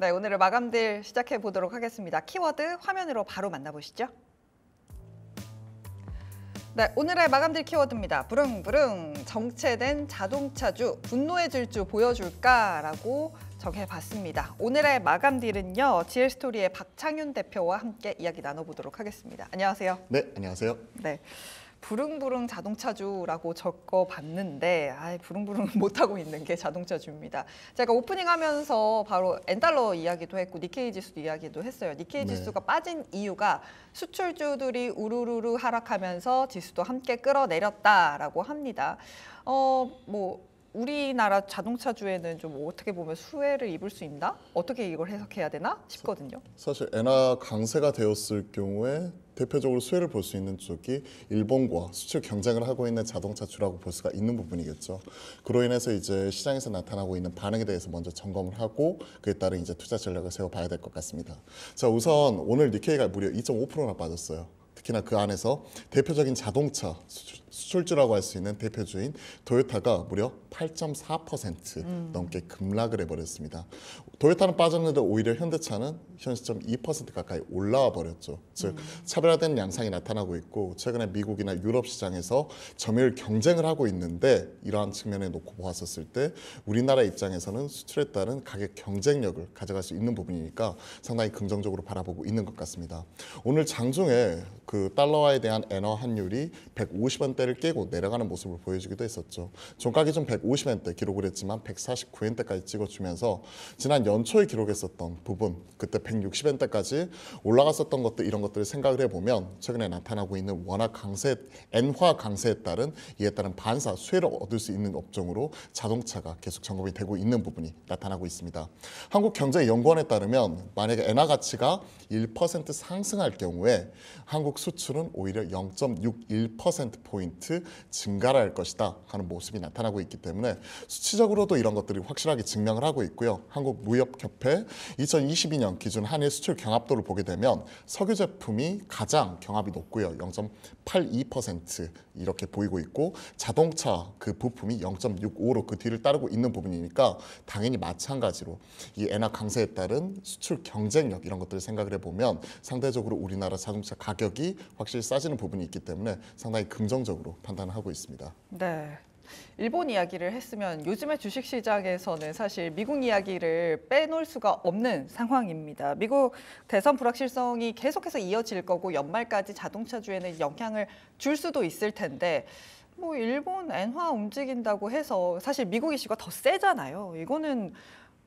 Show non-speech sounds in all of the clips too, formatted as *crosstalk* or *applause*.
네, 오늘의 마감딜 시작해 보도록 하겠습니다. 키워드 화면으로 바로 만나보시죠. 네, 오늘의 마감딜 키워드입니다. 부릉부릉 정체된 자동차주 분노의 질주 보여줄까라고 정해봤습니다. 오늘의 마감딜은요. GL스토리의 박창윤 대표와 함께 이야기 나눠보도록 하겠습니다. 안녕하세요. 네, 안녕하세요. 네. 부릉부릉 자동차주라고 적어봤는데 아, 부릉부릉 *laughs* 못하고 있는 게 자동차주입니다. 제가 오프닝 하면서 바로 엔달러 이야기도 했고 니케이 지수 이야기도 했어요. 니케이 네. 지수가 빠진 이유가 수출주들이 우르르르 하락하면서 지수도 함께 끌어내렸다라고 합니다. 어, 뭐 우리나라 자동차주에는 좀 어떻게 보면 수혜를 입을 수 있나? 어떻게 이걸 해석해야 되나 싶거든요. 사실 엔화 강세가 되었을 경우에 대표적으로 수혜를 볼 수 있는 쪽이 일본과 수출 경쟁을 하고 있는 자동차주라고 볼 수가 있는 부분이겠죠. 그로 인해서 이제 시장에서 나타나고 있는 반응에 대해서 먼저 점검을 하고 그에 따른 이제 투자 전략을 세워봐야 될 것 같습니다. 자 우선 오늘 니케이가 무려 2.5%나 빠졌어요. 특히나 그 안에서 대표적인 자동차 수출주라고 할 수 있는 대표주인 도요타가 무려 8.4% 음. 넘게 급락을 해버렸습니다. 도요타는 빠졌는데 오히려 현대차는 현 시점 2% 가까이 올라와 버렸죠. 즉 음. 차별화된 양상이 나타나고 있고 최근에 미국이나 유럽 시장에서 점유율 경쟁을 하고 있는데 이러한 측면에 놓고 보았었을 때 우리나라 입장에서는 수출에 따른 가격 경쟁력을 가져갈 수 있는 부분이니까 상당히 긍정적으로 바라보고 있는 것 같습니다. 오늘 장중에 그 달러화에 대한 엔화 환율이 150원대를 깨고 내려가는 모습을 보여주기도 했었죠. 종가기 좀 150원대 기록을 했지만 149원대까지 찍어주면서 지난 연초에 기록했었던 부분 그때 160엔대까지 올라갔었던 것들 이런 것들을 생각을 해보면 최근에 나타나고 있는 워낙 강세 엔화 강세에 따른 이에 따른 반사 수혜를 얻을 수 있는 업종으로 자동차가 계속 점검이 되고 있는 부분이 나타나고 있습니다. 한국경제연구원에 따르면 만약에 엔화 가치가 1% 상승할 경우에 한국 수출은 오히려 0.61%포인트 증가를 할 것이다 하는 모습이 나타나고 있기 때문에 수치적으로도 이런 것들이 확실하게 증명을 하고 있고요. 한국 무역 무역협회 2022년 기준 한일 수출 경합도를 보게 되면 석유 제품이 가장 경합이 높고요. 0.82% 이렇게 보이고 있고 자동차 그 부품이 0.65로 그 뒤를 따르고 있는 부분이니까 당연히 마찬가지로 이 엔화 강세에 따른 수출 경쟁력 이런 것들을 생각을 해보면 상대적으로 우리나라 자동차 가격이 확실히 싸지는 부분이 있기 때문에 상당히 긍정적으로 판단하고 있습니다. 네. 일본 이야기를 했으면 요즘의 주식시장에서는 사실 미국 이야기를 빼놓을 수가 없는 상황입니다. 미국 대선 불확실성이 계속해서 이어질 거고 연말까지 자동차주에는 영향을 줄 수도 있을 텐데 뭐 일본 엔화 움직인다고 해서 사실 미국 이슈가 더 세잖아요. 이거는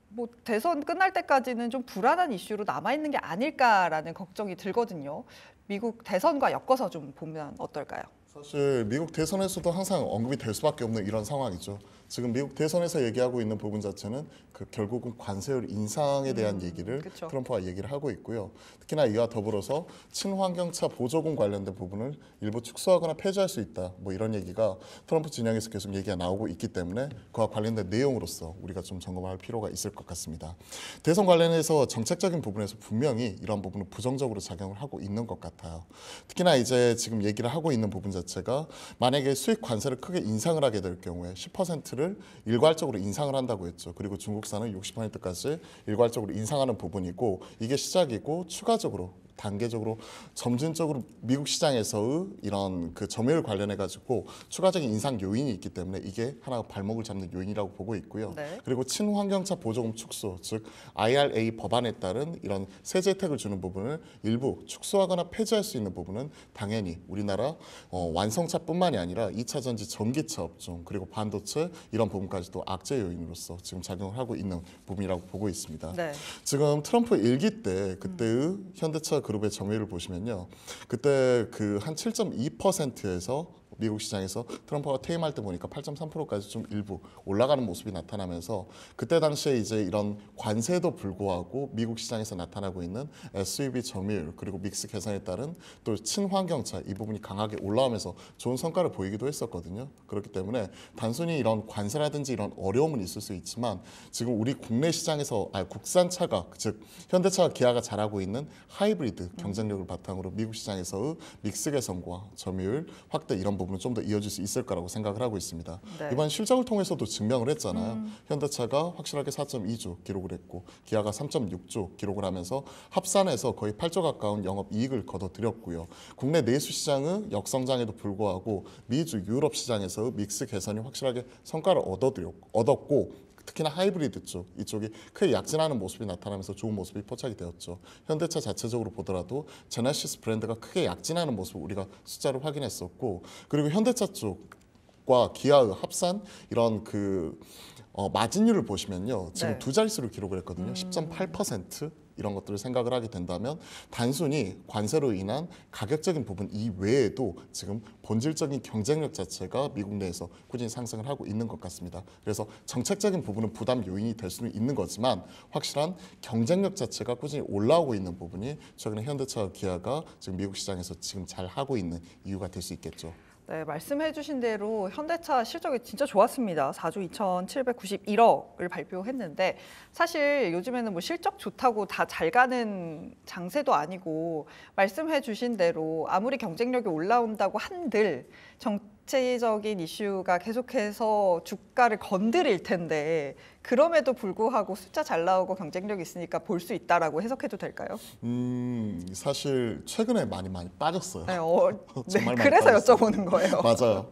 뭐 대선 끝날 때까지는 좀 불안한 이슈로 남아있는 게 아닐까라는 걱정이 들거든요. 미국 대선과 엮어서 좀 보면 어떨까요? 사실 미국 대선에서도 항상 언급이 될 수밖에 없는 이런 상황이죠. 지금 미국 대선에서 얘기하고 있는 부분 자체는 그 결국은 관세율 인상에 대한 음, 얘기를 그쵸. 트럼프가 얘기를 하고 있고요. 특히나 이와 더불어서 친환경차 보조금 관련된 부분을 일부 축소하거나 폐지할 수 있다. 뭐 이런 얘기가 트럼프 진영에서 계속 얘기가 나오고 있기 때문에 그와 관련된 내용으로서 우리가 좀 점검할 필요가 있을 것 같습니다. 대선 관련해서 정책적인 부분에서 분명히 이런 부분을 부정적으로 작용을 하고 있는 것 같아요. 특히나 이제 지금 얘기를 하고 있는 부분 자체가 만약에 수익 관세를 크게 인상을 하게 될 경우에 10%를 금리를 일괄적으로 인상을 한다고 했죠. 그리고 중국산은 60%까지 일괄적으로 인상하는 부분이고 이게 시작이고 추가적으로 단계적으로 점진적으로 미국 시장에서의 이런 그 점유율 관련해 가지고 추가적인 인상 요인이 있기 때문에 이게 하나 발목을 잡는 요인이라고 보고 있고요. 네. 그리고 친환경차 보조금 축소, 즉 IRA 법안에 따른 이런 세제 혜택을 주는 부분을 일부 축소하거나 폐지할 수 있는 부분은 당연히 우리나라 어, 완성차뿐만이 아니라 2차 전지 전기차 업종 그리고 반도체 이런 부분까지도 악재 요인으로서 지금 작용을 하고 있는 부분이라고 보고 있습니다. 네. 지금 트럼프 일기 때 그때의 현대차 그룹의 점유율을 보시면요. 그때 그 한 7.2%에서 미국 시장에서 트럼프가 퇴임할 때 보니까 8.3%까지 좀 일부 올라가는 모습이 나타나면서 그때 당시에 이제 이런 관세도 불구하고 미국 시장에서 나타나고 있는 SUV 점유율 그리고 믹스 개선에 따른 또 친환경차 이 부분이 강하게 올라오면서 좋은 성과를 보이기도 했었거든요. 그렇기 때문에 단순히 이런 관세라든지 이런 어려움은 있을 수 있지만 지금 우리 국내 시장에서 아 국산차가 즉 현대차와 기아가 잘하고 있는 하이브리드 경쟁력을 바탕으로 미국 시장에서의 믹스 개선과 점유율 확대 이런 부분 부분 좀더 이어질 수 있을 거라고 생각을 하고 있습니다. 네. 이번 실적을 통해서도 증명을 했잖아요. 음. 현대차가 확실하게 4.2조 기록을 했고 기아가 3.6조 기록을 하면서 합산해서 거의 8조 가까운 영업 이익을 거둬들였고요. 국내 내수 시장의 역성장에도 불구하고 미주 유럽 시장에서 믹스 개선이 확실하게 성과를 얻어들였, 얻었고 특히나 하이브리드 쪽 이쪽이 크게 약진하는 모습이 나타나면서 좋은 모습이 포착이 되었죠. 현대차 자체적으로 보더라도 제네시스 브랜드가 크게 약진하는 모습을 우리가 숫자로 확인했었고 그리고 현대차 쪽과 기아의 합산 이런 그 어, 마진율을 보시면요. 지금 네. 두 자릿수를 기록을 했거든요. 음. 10.8%. 이런 것들을 생각을 하게 된다면 단순히 관세로 인한 가격적인 부분 이외에도 지금 본질적인 경쟁력 자체가 미국 내에서 꾸준히 상승을 하고 있는 것 같습니다. 그래서 정책적인 부분은 부담 요인이 될 수는 있는 거지만 확실한 경쟁력 자체가 꾸준히 올라오고 있는 부분이 최근에 현대차와 기아가 지금 미국 시장에서 지금 잘 하고 있는 이유가 될 수 있겠죠. 네, 말씀해 주신 대로 현대차 실적이 진짜 좋았습니다. 4조 2,791억을 발표했는데 사실 요즘에는 뭐 실적 좋다고 다 잘 가는 장세도 아니고 말씀해 주신 대로 아무리 경쟁력이 올라온다고 한들 정, 국제적인 이슈가 계속해서 주가를 건드릴 텐데 그럼에도 불구하고 숫자 잘 나오고 경쟁력 있으니까 볼 수 있다라고 해석해도 될까요? 음 사실 최근에 많이 많이 빠졌어요. 네, 어, *laughs* 네 그래서 빠졌어요. 여쭤보는 거예요. *laughs* 맞아요.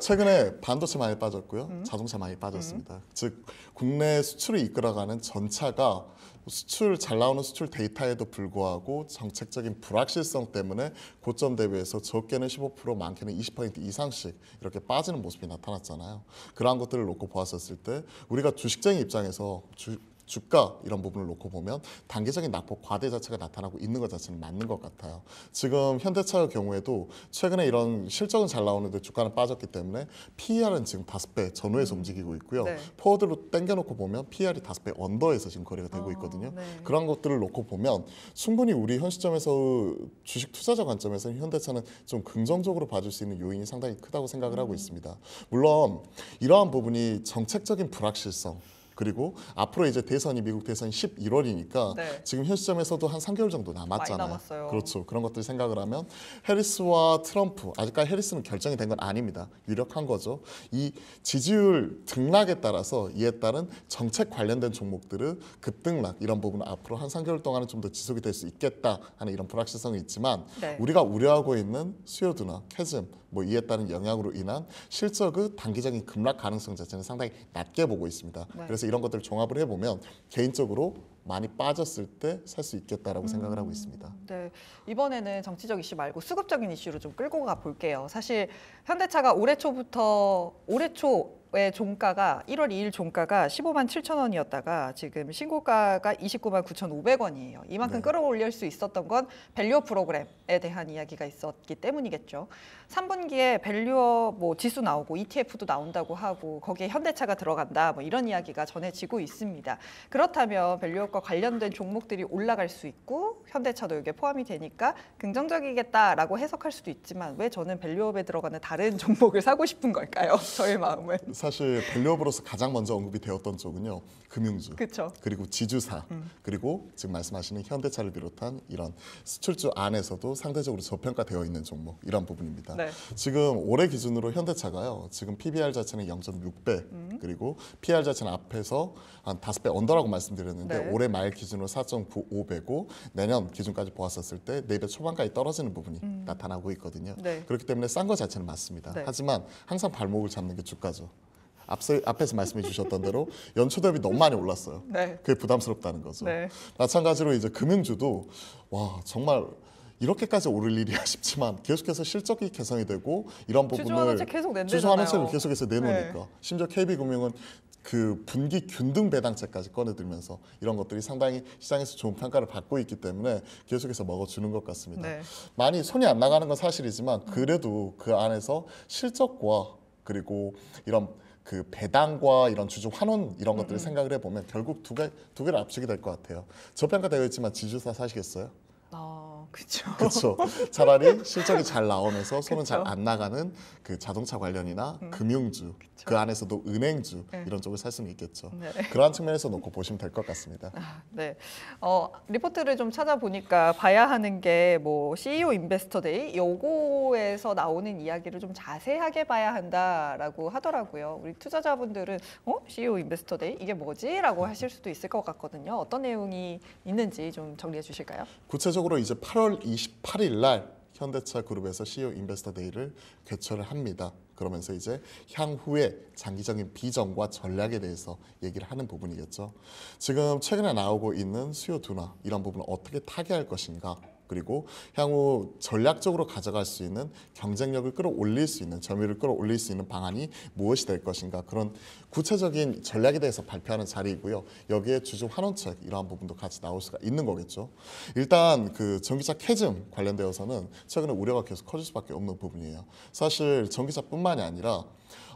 최근에 반도체 많이 빠졌고요, 음? 자동차 많이 빠졌습니다. 음? 즉 국내 수출을 이끌어가는 전차가 수출 잘 나오는 수출 데이터에도 불구하고 정책적인 불확실성 때문에 고점 대비해서 적게는 15% 많게는 20% 이상씩 이렇게 빠지는 모습이 나타났잖아요. 그러한 것들을 놓고 보았었을 때 우리가 주식장이 입장에서 주, 주가 이런 부분을 놓고 보면 단기적인 낙폭 과대 자체가 나타나고 있는 것 자체는 맞는 것 같아요. 지금 현대차의 경우에도 최근에 이런 실적은 잘 나오는데 주가는 빠졌기 때문에 PER은 지금 다섯 배 전후에서 음. 움직이고 있고요. 네. 포워드로 땡겨놓고 보면 PER이 다섯 배 언더에서 지금 거래가 되고 아, 있거든요. 아, 네. 그런 것들을 놓고 보면 충분히 우리 현 시점에서 주식 투자자 관점에서는 현대차는 좀 긍정적으로 봐줄 수 있는 요인이 상당히 크다고 생각을 음. 하고 있습니다. 물론 이러한 부분이 정책적인 불확실성 그리고 앞으로 이제 대선이 미국 대선이 11월이니까 네. 지금 현 시점에서도 한 3개월 정도 남았잖아요. 그렇죠. 그런 것들 생각을 하면 해리스와 트럼프 아직까지 해리스는 결정이 된 건 아닙니다. 유력한 거죠. 이 지지율 등락에 따라서 이에 따른 정책 관련된 종목들은 급등락 이런 부분은 앞으로 한 3개월 동안은 좀 더 지속이 될 수 있겠다 하는 이런 불확실성이 있지만 네. 우리가 우려하고 있는 수요드나 캐즘 뭐 이에 따른 영향으로 인한 실적의 그 단기적인 급락 가능성 자체는 상당히 낮게 보고 있습니다. 네. 그래서 이런 것들을 종합을 해보면 개인적으로 많이 빠졌을 때 살 수 있겠다라고 음, 생각을 하고 있습니다. 음, 네. 이번에는 정치적 이슈 말고 수급적인 이슈로 좀 끌고 가 볼게요. 사실 현대차가 올해 초부터 올해 초의 종가가 1월 2일 종가가 15만 7천 원이었다가 지금 신고가가 29만 9,500원이에요. 이만큼 네. 끌어올릴 수 있었던 건 밸류어 프로그램에 대한 이야기가 있었기 때문이겠죠. 3분기에 밸류어 뭐 지수 나오고 ETF도 나온다고 하고 거기에 현대차가 들어간다 뭐 이런 이야기가 전해지고 있습니다. 그렇다면 밸류업과 관련된 종목들이 올라갈 수 있고 현대차도 여기에 포함이 되니까 긍정적이겠다라고 해석할 수도 있지만 왜 저는 밸류업에 들어가는 다른 *laughs* 종목을 사고 싶은 걸까요? 저의 마음을. 사실 밸류업으로서 가장 먼저 언급이 되었던 쪽은요 금융주 그쵸. 그리고 지주사 음. 그리고 지금 말씀하시는 현대차를 비롯한 이런 수출주 안에서도 상대적으로 저평가되어 있는 종목 이런 부분입니다 네. 지금 올해 기준으로 현대차가요 지금 PBR 자체는 0.6배 음. 그리고 PR 자체는 앞에서 한 5배 언더라고 말씀드렸는데 네. 올해 말 기준으로 4.95배고 내년 기준까지 보았었을 때 4배 초반까지 떨어지는 부분이 음. 나타나고 있거든요 네. 그렇기 때문에 싼 거 자체는 맞습니다 네. 하지만 항상 발목을 잡는 게 주가죠 앞서, 앞에서 말씀해 주셨던 대로 연초 대비 너무 많이 올랐어요. 네. 그게 부담스럽다는 거죠. 네. 마찬가지로 이제 금융주도 와 정말 이렇게까지 오를 일이야 *laughs* 싶지만 계속해서 실적이 개선이 되고 이런 부분을 주주하는 채계 계속해서 내놓으니까 네. 심지어 KB금융은 그 분기 균등 배당책까지 꺼내들면서 이런 것들이 상당히 시장에서 좋은 평가를 받고 있기 때문에 계속해서 먹어주는 것 같습니다. 네. 많이 손이 안 나가는 건 사실이지만 그래도 그 안에서 실적과 그리고 이런 그 배당과 이런 주주 환원 이런 것들을 음, 음. 생각을 해보면 결국 두, 개, 두 개를 압축이 될 것 같아요. 저평가되어 있지만 지주사 사시겠어요? 아... 그렇죠. *laughs* 그렇죠. 차라리 실적이 잘 나오면서 손은 잘 안 나가는 그 자동차 관련이나 음. 금융주, 그쵸. 그 안에서도 은행주 네. 이런 쪽을 살 수는 있겠죠. 네. 그러한 측면에서 놓고 보시면 될 것 같습니다. 아, 네. 어, 리포트를 좀 찾아보니까 봐야 하는 게 뭐 CEO 인베스터데이 요거에서 나오는 이야기를 좀 자세하게 봐야 한다라고 하더라고요. 우리 투자자분들은 어? CEO 인베스터데이 이게 뭐지? 라고 하실 수도 있을 것 같거든요. 어떤 내용이 있는지 좀 정리해 주실까요? 구체적으로 이제 8월 28일 날 현대차 그룹에서 CEO 인베스터 데이를 개최를 합니다. 그러면서 이제 향후에 장기적인 비전과 전략에 대해서 얘기를 하는 부분이겠죠. 지금 최근에 나오고 있는 수요 둔화 이런 부분을 어떻게 타개할 것인가 그리고 향후 전략적으로 가져갈 수 있는 경쟁력을 끌어올릴 수 있는 점유율을 끌어올릴 수 있는 방안이 무엇이 될 것인가 그런 구체적인 전략에 대해서 발표하는 자리이고요. 여기에 주주 환원책 이러한 부분도 같이 나올 수가 있는 거겠죠. 일단 그 전기차 캐즘 관련되어서는 최근에 우려가 계속 커질 수밖에 없는 부분이에요. 사실 전기차뿐만이 아니라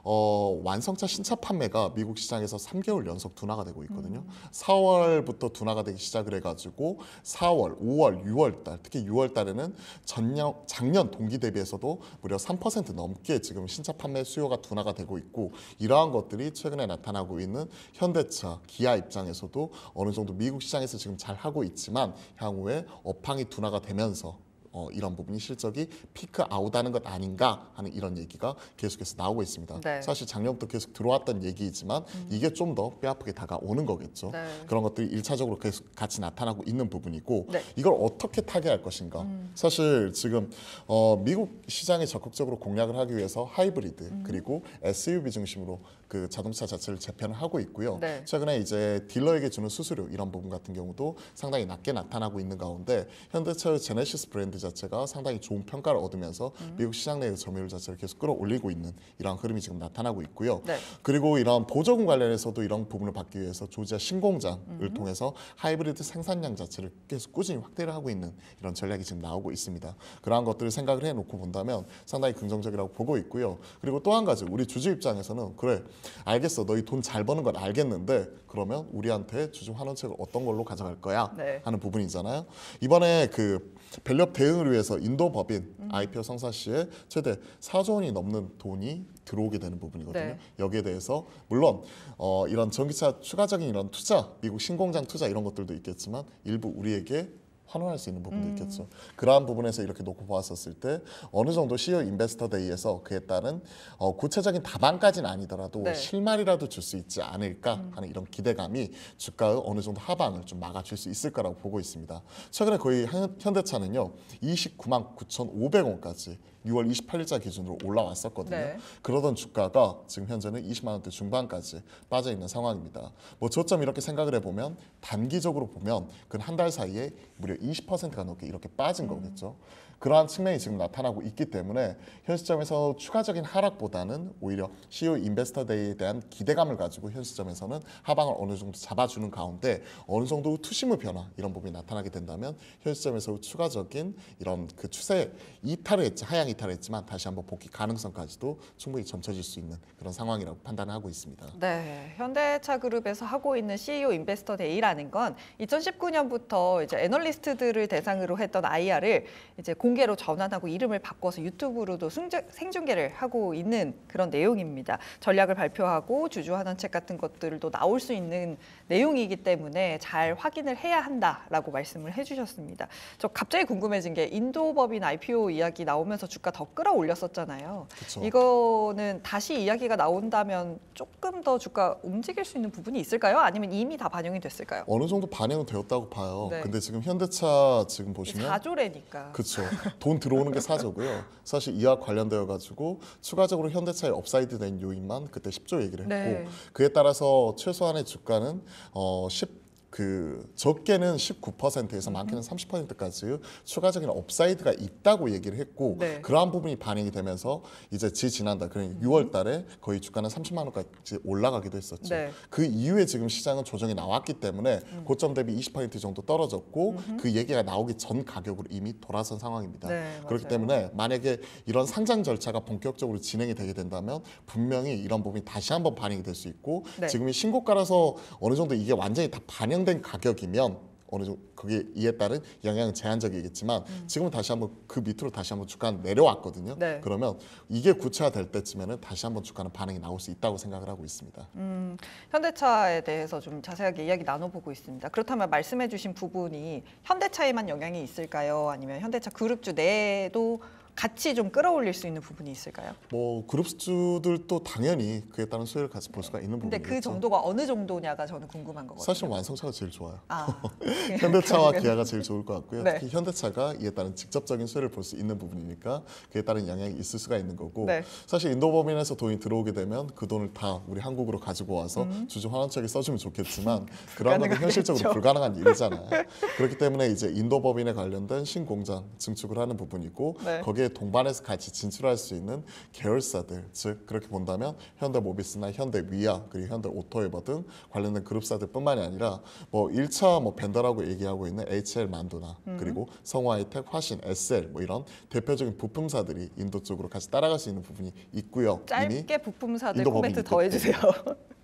어, 완성차 신차 판매가 미국 시장에서 3개월 연속 둔화가 되고 있거든요. 음. 4월부터 둔화가 되기 시작을 해가지고 4월, 5월, 6월달 특히 6월달에는 전년 작년 동기 대비해서도 무려 3% 넘게 지금 신차 판매 수요가 둔화가 되고 있고 이러한 것들이 최근에 나타나고 있는 현대차, 기아 입장에서도 어느 정도 미국 시장에서 지금 잘 하고 있지만 향후에 업황이 둔화가 되면서 어, 이런 부분이 실적이 피크 아웃하는 것 아닌가 하는 이런 얘기가 계속해서 나오고 있습니다. 네. 사실 작년부터 계속 들어왔던 얘기이지만 음. 이게 좀 더 뼈아프게 다가오는 거겠죠. 네. 그런 것들이 일차적으로 계속 같이 나타나고 있는 부분이고 네. 이걸 어떻게 타개할 것인가. 음. 사실 지금 어, 미국 시장에 적극적으로 공략을 하기 위해서 하이브리드 음. 그리고 SUV 중심으로 그 자동차 자체를 재편을 하고 있고요. 네. 최근에 이제 딜러에게 주는 수수료 이런 부분 같은 경우도 상당히 낮게 나타나고 있는 가운데 현대차의 제네시스 브랜드 자체가 상당히 좋은 평가를 얻으면서 음. 미국 시장 내의 점유율 자체를 계속 끌어올리고 있는 이런 흐름이 지금 나타나고 있고요. 네. 그리고 이런 보조금 관련해서도 이런 부분을 받기 위해서 조지아 신공장을 음. 통해서 하이브리드 생산량 자체를 계속 꾸준히 확대를 하고 있는 이런 전략이 지금 나오고 있습니다. 그러한 것들을 생각을 해놓고 본다면 상당히 긍정적이라고 보고 있고요. 그리고 또 한 가지 우리 주주 입장에서는 그래 알겠어 너희 돈 잘 버는 건 알겠는데 그러면 우리한테 주식 환원책을 어떤 걸로 가져갈 거야 네. 하는 부분이잖아요. 이번에 그 밸류업 대응을 위해서 인도 법인 IPO 음. 성사 시에 최대 4조 원이 넘는 돈이 들어오게 되는 부분이거든요. 네. 여기에 대해서 물론 어, 이런 전기차 추가적인 이런 투자, 미국 신공장 투자 이런 것들도 있겠지만 일부 우리에게 환원할 수 있는 부분도 음. 있겠죠. 그러한 부분에서 이렇게 놓고 보았었을 때 어느 정도 CEO 인베스터 데이에서 그에 따른 어, 구체적인 답안까지는 아니더라도 네. 실마리라도 줄 수 있지 않을까 음. 하는 이런 기대감이 주가의 어느 정도 하방을 좀 막아줄 수 있을 거라고 보고 있습니다. 최근에 거의 현대차는요 29만 9,500원까지 6월 28일자 기준으로 올라왔었거든요. 네. 그러던 주가가 지금 현재는 20만 원대 중반까지 빠져 있는 상황입니다. 뭐 저점 이렇게 생각을 해보면 단기적으로 보면 그 한 달 사이에 무려 20%가 넘게 이렇게 빠진 음. 거겠죠. 그러한 측면이 지금 나타나고 있기 때문에 현 시점에서 추가적인 하락보다는 오히려 CU 인베스터 데이에 대한 기대감을 가지고 현 시점에서는 하방을 어느 정도 잡아주는 가운데 어느 정도 투심의 변화 이런 부분이 나타나게 된다면 현 시점에서 추가적인 이런 그 추세 이탈을 했지 하향 이탈을 했지만 다시 한번 복귀 가능성까지도 충분히 점쳐질 수 있는 그런 상황이라고 판단을 하고 있습니다. 네, 현대차 그룹에서 하고 있는 CEO 인베스터 데이라는 건 2019년부터 이제 애널리스트들을 대상으로 했던 IR을 이제 공개로 전환하고 이름을 바꿔서 유튜브로도 승주, 생중계를 하고 있는 그런 내용입니다. 전략을 발표하고 주주환원 책 같은 것들도 나올 수 있는 내용이기 때문에 잘 확인을 해야 한다라고 말씀을 해주셨습니다. 저 갑자기 궁금해진 게 인도법인 IPO 이야기 나오면서 주가 더 끌어올렸었잖아요. 그쵸. 이거는 다시 이야기가 나온다면 조금 더 주가 움직일 수 있는 부분이 있을까요? 아니면 이미 다 반영이 됐을까요? 어느 정도 반영은 되었다고 봐요. 네. 근데 지금 현대차 지금 보시면 4조래니까. 그렇죠. 돈 들어오는 게 사조고요. 사실 이와 관련되어 가지고 추가적으로 현대차의 업사이드 된 요인만 그때 10조 얘기를 했고 네. 그에 따라서 최소한의 주가는 어 10. 그 적게는 19%에서 많게는 30%까지 추가적인 업사이드가 있다고 얘기를 했고 네. 그러한 부분이 반영이 되면서 이제 지 지난달 그러니까 6월 달에 거의 주가는 30만 원까지 올라가기도 했었죠. 네. 그 이후에 지금 시장은 조정이 나왔기 때문에 음. 고점 대비 20% 정도 떨어졌고 음흠. 그 얘기가 나오기 전 가격으로 이미 돌아선 상황입니다. 네, 그렇기 때문에 만약에 이런 상장 절차가 본격적으로 진행이 되게 된다면 분명히 이런 부분이 다시 한번 반영이 될 수 있고 네. 지금이 신고가라서 어느 정도 이게 완전히 다 반영 한된 가격이면 어느 정도 그게 이에 따른 영향 제한적이겠지만 음. 지금은 다시 한번 그 밑으로 다시 한번 주가는 내려왔거든요. 네. 그러면 이게 구체화될 때쯤에는 다시 한번 주가는 반응이 나올 수 있다고 생각을 하고 있습니다. 음, 현대차에 대해서 좀 자세하게 이야기 나눠보고 있습니다. 그렇다면 말씀해주신 부분이 현대차에만 영향이 있을까요? 아니면 현대차 그룹주 내에도 같이 좀 끌어올릴 수 있는 부분이 있을까요? 뭐 그룹 수주들도 당연히 그에 따른 수혜를 같이 볼 수가 있는 부분이죠. 근데 그 정도가 어느 정도냐가 저는 궁금한 거거든요. 사실 완성차가 제일 좋아요. 아, *laughs* 네. 현대차와 *laughs* 기아가 제일 좋을 것 같고요. 네. 특히 현대차가 이에 따른 직접적인 수혜를 볼 수 있는 부분이니까 그에 따른 영향이 있을 수가 있는 거고 네. 사실 인도법인에서 돈이 들어오게 되면 그 돈을 다 우리 한국으로 가지고 와서 음. 주주 환원책에 써주면 좋겠지만 *laughs* 그러한 건 현실적으로 불가능한 일이잖아요. 그렇기 때문에 이제 인도법인에 관련된 신공장 증축을 하는 부분이고 네. 거기에 동반해서 같이 진출할 수 있는 계열사들 즉 그렇게 본다면 현대모비스나 현대위아 그리고 현대오토에버 등 관련된 그룹사들뿐만이 아니라 뭐 1차 뭐 벤더라고 얘기하고 있는 HL 만두나 음. 그리고 성화이텍, 화신, SL 뭐 이런 대표적인 부품사들이 인도 쪽으로 같이 따라갈 수 있는 부분이 있고요. 짧게 부품사들 코멘트 더 해주세요.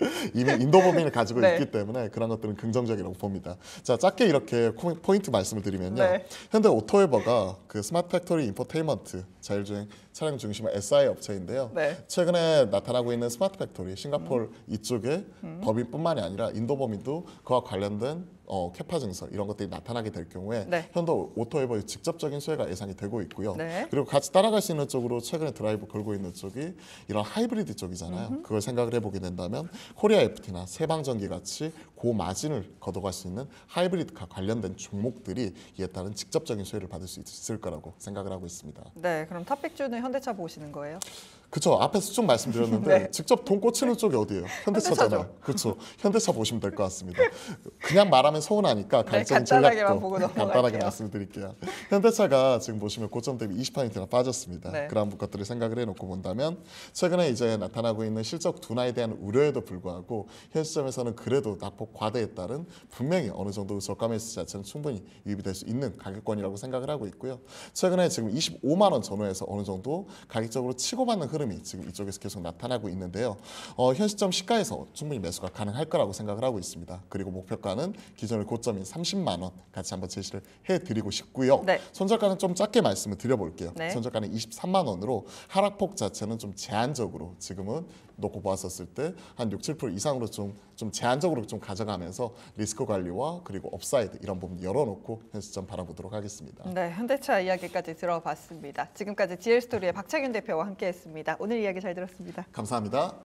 *laughs* 이미 인도 범인을 가지고 네. 있기 때문에 그런 것들은 긍정적이라고 봅니다. 자 짧게 이렇게 포인트 말씀을 드리면요. 네. 현대 오토웨버가 그 스마트 팩토리 인포테인먼트 스마트 그 자율주행 차량 중심의 SI 업체인데요. 네. 최근에 나타나고 있는 스마트 팩토리 싱가폴 음. 이쪽에 음. 법인뿐만이 아니라 인도 범인도 그와 관련된 어, 캐파 증설 이런 것들이 나타나게 될 경우에 네. 현도 오토에버의 직접적인 수혜가 예상이 되고 있고요. 네. 그리고 같이 따라갈 수 있는 쪽으로 최근에 드라이브 걸고 있는 쪽이 이런 하이브리드 쪽이잖아요. 음흠. 그걸 생각을 해보게 된다면 코리아 FT나 세방전기 같이 고마진을 거둬갈 수 있는 하이브리드카 관련된 종목들이 이에 따른 직접적인 수혜를 받을 수 있을 거라고 생각을 하고 있습니다. 네, 그럼 탑백주는 현대차 보시는 거예요? 그쵸 앞에서 쭉 말씀드렸는데 *laughs* 네. 직접 돈 꽂히는 쪽이 어디예요? 현대차잖아요. 그렇죠. 현대차 보시면 될 것 같습니다. 그냥 말하면 서운하니까 갈증 네, 간략하게만 보고 간단하게 말씀드릴게요. 현대차가 지금 보시면 고점 대비 20%나 빠졌습니다. 네. 그런 것들을 생각을 해놓고 본다면 최근에 이제 나타나고 있는 실적 둔화에 대한 우려에도 불구하고 현 시점에서는 그래도 낙폭 과대에 따른 분명히 어느 정도 저가 매수 자체는 충분히 유입될 수 있는 가격권이라고 생각을 하고 있고요. 최근에 지금 25만 원 전후에서 어느 정도 가격적으로 치고받는 흐름이 지금 이쪽에서 계속 나타나고 있는데요. 어, 현 시점 시가에서 충분히 매수가 가능할 거라고 생각을 하고 있습니다. 그리고 목표가는 기존 기존의 고점인 30만 원 같이 한번 제시를 해드리고 싶고요. 네. 손절가는 좀짧게 말씀을 드려볼게요. 네. 손절가는 23만 원으로 하락폭 자체는 좀 제한적으로 지금은 놓고 보았었을 때 한 6, 7% 이상으로 좀, 좀 제한적으로 좀 가져가면서 리스크 관리와 그리고 업사이드 이런 부분 열어놓고 현 시점 바라보도록 하겠습니다. 네, 현대차 이야기까지 들어봤습니다. 지금까지 GL스토리의 박창윤 대표와 함께했습니다. 오늘 이야기 잘 들었습니다. 감사합니다.